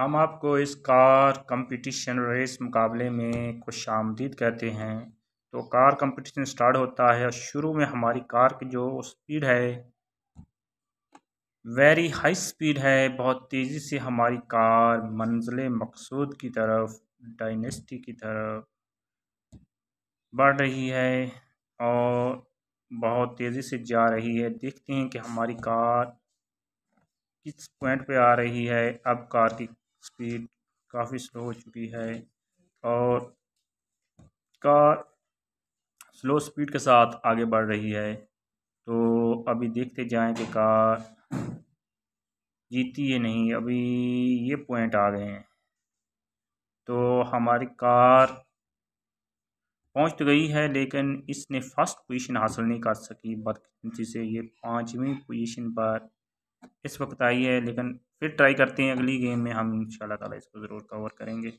हम आपको इस कार कंपटीशन रेस मुकाबले में खुश आमदीद कहते हैं तो कार कंपटीशन स्टार्ट होता है और शुरू में हमारी कार की जो स्पीड है वेरी हाई स्पीड है बहुत तेज़ी से हमारी कार मंजिल मकसूद की तरफ डाइनेस्टी की तरफ बढ़ रही है और बहुत तेज़ी से जा रही है देखते हैं कि हमारी कार किस पॉइंट पे आ रही है अब कार की स्पीड काफ़ी स्लो हो चुकी है और कार स्लो स्पीड के साथ आगे बढ़ रही है तो अभी देखते जाएं कि कार जीती है नहीं अभी ये पॉइंट आ गए हैं तो हमारी कार पहुंच तो गई है लेकिन इसने फर्स्ट पोजीशन हासिल नहीं कर सकी बदकिस्मती से ये पाँचवीं पोजीशन पर इस वक्त आई है लेकिन फिर ट्राई करते हैं अगली गेम में हम इन ताला इसको ज़रूर कवर करेंगे